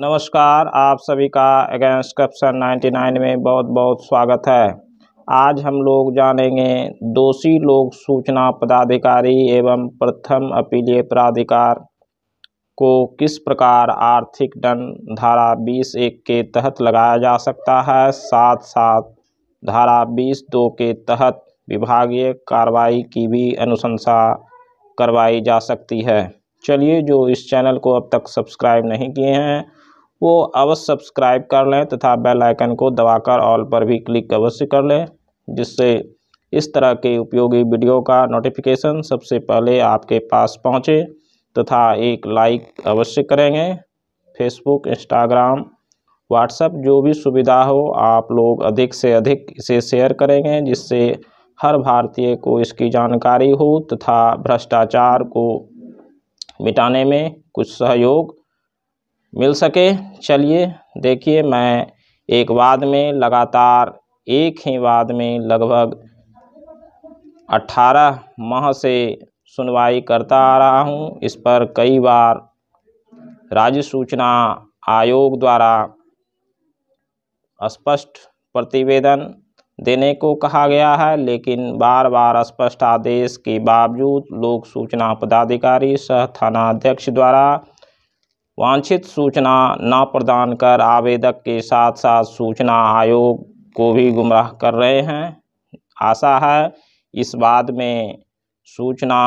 नमस्कार आप सभी का अगेंस्ट करप्शन 99 में बहुत बहुत स्वागत है आज हम लोग जानेंगे दोषी लोक सूचना पदाधिकारी एवं प्रथम अपीलीय प्राधिकार को किस प्रकार आर्थिक दंड धारा बीस एक के तहत लगाया जा सकता है साथ साथ धारा बीस दो के तहत विभागीय कार्रवाई की भी अनुशंसा करवाई जा सकती है चलिए जो इस चैनल को अब तक सब्सक्राइब नहीं किए हैं वो अवश्य सब्सक्राइब कर लें तथा बेल आइकन को दबाकर ऑल पर भी क्लिक अवश्य कर लें जिससे इस तरह के उपयोगी वीडियो का नोटिफिकेशन सबसे पहले आपके पास पहुँचे तथा एक लाइक अवश्य करेंगे फेसबुक इंस्टाग्राम व्हाट्सएप जो भी सुविधा हो आप लोग अधिक से अधिक इसे शेयर करेंगे जिससे हर भारतीय को इसकी जानकारी हो तथा भ्रष्टाचार को मिटाने में कुछ सहयोग मिल सके चलिए देखिए मैं एक वाद में लगातार एक ही वाद में लगभग 18 माह से सुनवाई करता आ रहा हूँ इस पर कई बार राज्य सूचना आयोग द्वारा स्पष्ट प्रतिवेदन देने को कहा गया है लेकिन बार बार स्पष्ट आदेश के बावजूद लोक सूचना पदाधिकारी सह थानाध्यक्ष द्वारा वांछित सूचना न प्रदान कर आवेदक के साथ साथ सूचना आयोग को भी गुमराह कर रहे हैं आशा है इस बाद में सूचना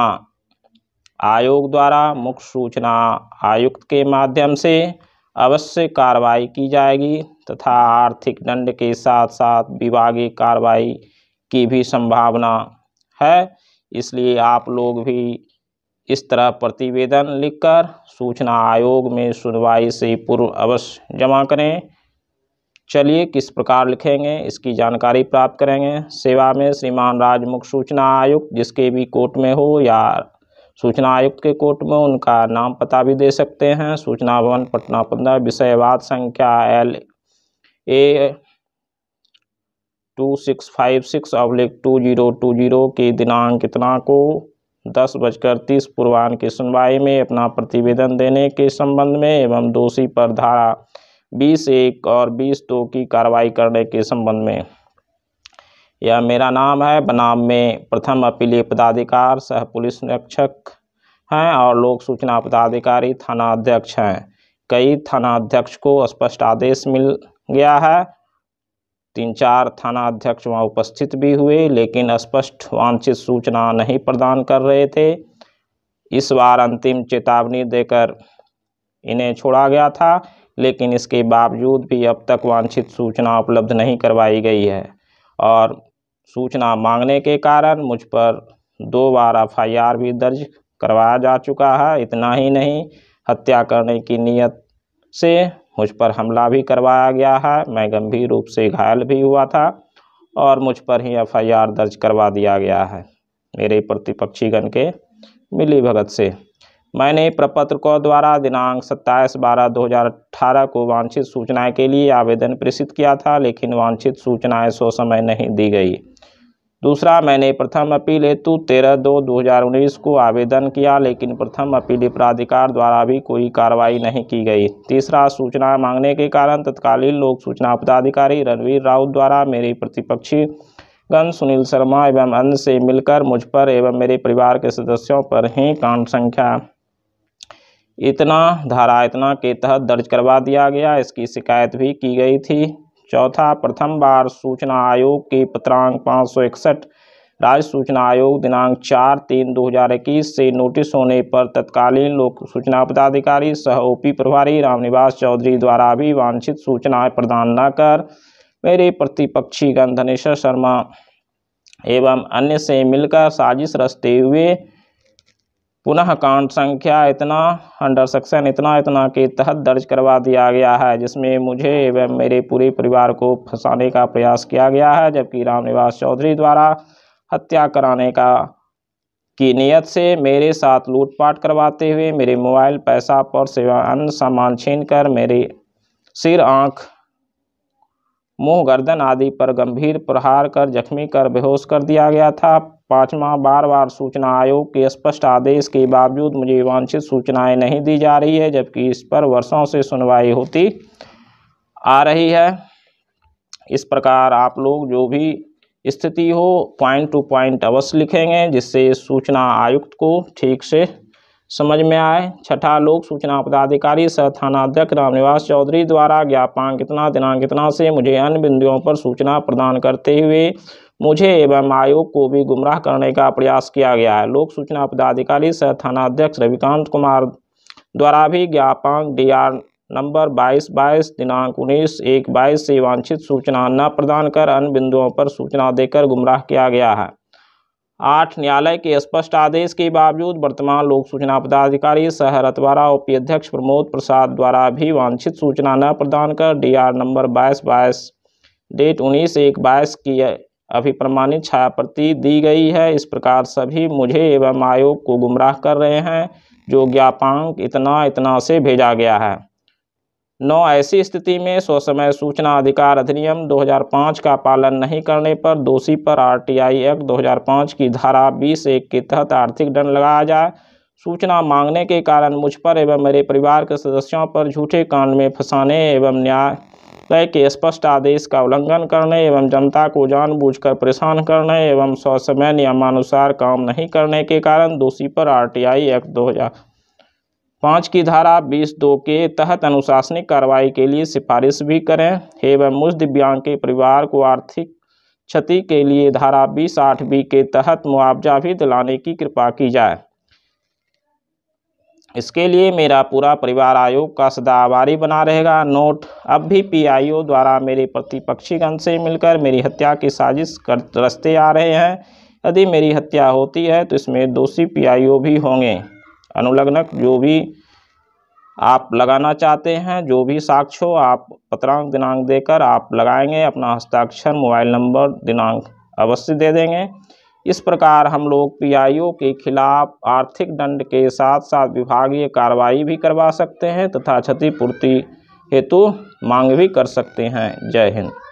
आयोग द्वारा मुख्य सूचना आयुक्त के माध्यम से अवश्य कार्रवाई की जाएगी तथा आर्थिक दंड के साथ साथ विभागीय कार्रवाई की भी संभावना है इसलिए आप लोग भी इस तरह प्रतिवेदन लिखकर सूचना आयोग में सुनवाई से पूर्व अवश्य जमा करें चलिए किस प्रकार लिखेंगे इसकी जानकारी प्राप्त करेंगे सेवा में श्रीमान राजमुख सूचना आयुक्त जिसके भी कोर्ट में हो या सूचना आयुक्त के कोर्ट में उनका नाम पता भी दे सकते हैं सूचना भवन पटना पंद्रह विषयवाद संख्या L A two six five six अब्लिक टू जीरो टू जीरो की दिनांक कितना को दस बजकर तीस पूर्वान्ह की सुनवाई में अपना प्रतिवेदन देने के संबंध में एवं दोषी पर धारा बीस एक और बीस दो की कार्रवाई करने के संबंध में यह मेरा नाम है बनाम में प्रथम अपीलीय पदाधिकार सह पुलिस निरीक्षक हैं और लोक सूचना पदाधिकारी थानाध्यक्ष हैं कई थानाध्यक्ष को स्पष्ट आदेश मिल गया है तीन चार थाना अध्यक्ष वहाँ उपस्थित भी हुए लेकिन स्पष्ट वांछित सूचना नहीं प्रदान कर रहे थे इस बार अंतिम चेतावनी देकर इन्हें छोड़ा गया था लेकिन इसके बावजूद भी अब तक वांछित सूचना उपलब्ध नहीं करवाई गई है और सूचना मांगने के कारण मुझ पर दो बार एफ भी दर्ज करवाया जा चुका है इतना ही नहीं हत्या करने की नीयत से मुझ पर हमला भी करवाया गया है मैं गंभीर रूप से घायल भी हुआ था और मुझ पर ही एफआईआर दर्ज करवा दिया गया है मेरे प्रतिपक्षीगण के मिली भगत से मैंने प्रपत्र को द्वारा दिनांक 27 बारह 2018 को वांछित सूचनाएं के लिए आवेदन प्रेषित किया था लेकिन वांछित सूचनाएं सो समय नहीं दी गई दूसरा मैंने प्रथम अपील हेतु तेरह दो दो हज़ार उन्नीस को आवेदन किया लेकिन प्रथम अपीली प्राधिकार द्वारा भी कोई कार्रवाई नहीं की गई तीसरा सूचना मांगने के कारण तत्कालीन लोक सूचना पदाधिकारी रणवीर राउत द्वारा मेरे प्रतिपक्षी गण सुनील शर्मा एवं अन्य से मिलकर मुझ पर एवं मेरे परिवार के सदस्यों पर ही कांड संख्या इतना धारा इतना के तहत दर्ज करवा दिया गया इसकी शिकायत भी की गई थी चौथा प्रथम बार सूचना आयोग के पत्रांक पाँच सौ इकसठ राज्य सूचना आयोग दिनांक चार तीन दो हजार इक्कीस से नोटिस होने पर तत्कालीन लोक सूचना पदाधिकारी सह ओपी प्रभारी रामनिवास चौधरी द्वारा भी वांछित सूचनाएँ प्रदान न कर मेरे प्रतिपक्षी गण धनेश्वर शर्मा एवं अन्य से मिलकर साजिश रचते हुए पुनः काउंट संख्या इतना अंडर सेक्शन इतना इतना के तहत दर्ज करवा दिया गया है जिसमें मुझे एवं मेरे पूरे परिवार को फंसाने का प्रयास किया गया है जबकि रामनिवास चौधरी द्वारा हत्या कराने का की नियत से मेरे साथ लूटपाट करवाते हुए मेरे मोबाइल पैसा पर सेवा अन्य सामान छीन कर मेरे सिर आँख मुंह गर्दन आदि पर गंभीर प्रहार कर जख्मी कर बेहोश कर दिया गया था पाँचवा बार बार सूचना आयोग के स्पष्ट आदेश के बावजूद मुझे वांछित सूचनाएं नहीं दी जा रही है जबकि इस पर वर्षों से सुनवाई होती आ रही है इस प्रकार आप लोग जो भी स्थिति हो पॉइंट टू पॉइंट अवश्य लिखेंगे जिससे सूचना आयुक्त को ठीक से समझ में आए छठा लोक सूचना पदाधिकारी सह थानाध्यक्ष रामनिवास चौधरी द्वारा ज्ञापन कितना दिनांक कितना से मुझे अन्य बिंदुओं पर सूचना प्रदान करते हुए मुझे एवं आयोग को भी गुमराह करने का प्रयास किया गया है लोक सूचना पदाधिकारी सह थानाध्यक्ष रविकांत कुमार द्वारा भी ज्ञापन डी आर नंबर बाईस बाईस दिनांक उन्नीस एक बाईस से वांछित सूचना न प्रदान कर अन्य बिंदुओं पर सूचना देकर गुमराह किया गया है आठ न्यायालय के स्पष्ट आदेश के बावजूद वर्तमान लोक सूचना पदाधिकारी शहर अतवारा उप अध्यक्ष प्रमोद प्रसाद द्वारा भी वांछित सूचना न प्रदान कर डीआर नंबर बाईस बाईस डेट उन्नीस एक बाईस की अभिप्रमाणित छायाप्रति दी गई है इस प्रकार सभी मुझे एवं आयोग को गुमराह कर रहे हैं जो ज्ञापांक इतना इतना से भेजा गया है नौ ऐसी स्थिति में स्वसमय सूचना अधिकार अधिनियम 2005 का पालन नहीं करने पर दोषी पर आरटीआई एक्ट 2005 की धारा बीस एक के तहत आर्थिक दंड लगाया जाए सूचना मांगने के कारण मुझ पर एवं मेरे परिवार के सदस्यों पर झूठे कांड में फंसाने एवं न्यायालय के स्पष्ट आदेश का उल्लंघन करने एवं जनता को जानबूझकर परेशान करने एवं स्वसमय नियमानुसार काम नहीं करने के कारण दोषी पर आरटीआई एक्ट दो हजार पाँच की धारा बीस दो के तहत अनुशासनिक कार्रवाई के लिए सिफारिश भी करें एवं उस दिव्यांग के परिवार को आर्थिक क्षति के लिए धारा बीस आठ बी के तहत मुआवजा भी दिलाने की कृपा की जाए इसके लिए मेरा पूरा परिवार आयोग का सदा आभारी बना रहेगा नोट अब भी पीआईओ द्वारा मेरे प्रतिपक्षीगण से मिलकर मेरी हत्या की साजिश कर रस्ते आ रहे हैं यदि मेरी हत्या होती है तो इसमें दोषी पीआईओ भी होंगे अनुलग्नक जो भी आप लगाना चाहते हैं जो भी साक्ष्य हो आप पत्रांक दिनांक देकर आप लगाएंगे अपना हस्ताक्षर मोबाइल नंबर दिनांक अवश्य दे देंगे इस प्रकार हम लोग पीआईओ के खिलाफ आर्थिक दंड के साथ साथ विभागीय कार्रवाई भी करवा सकते हैं तथा क्षतिपूर्ति हेतु मांग भी कर सकते हैं जय हिंद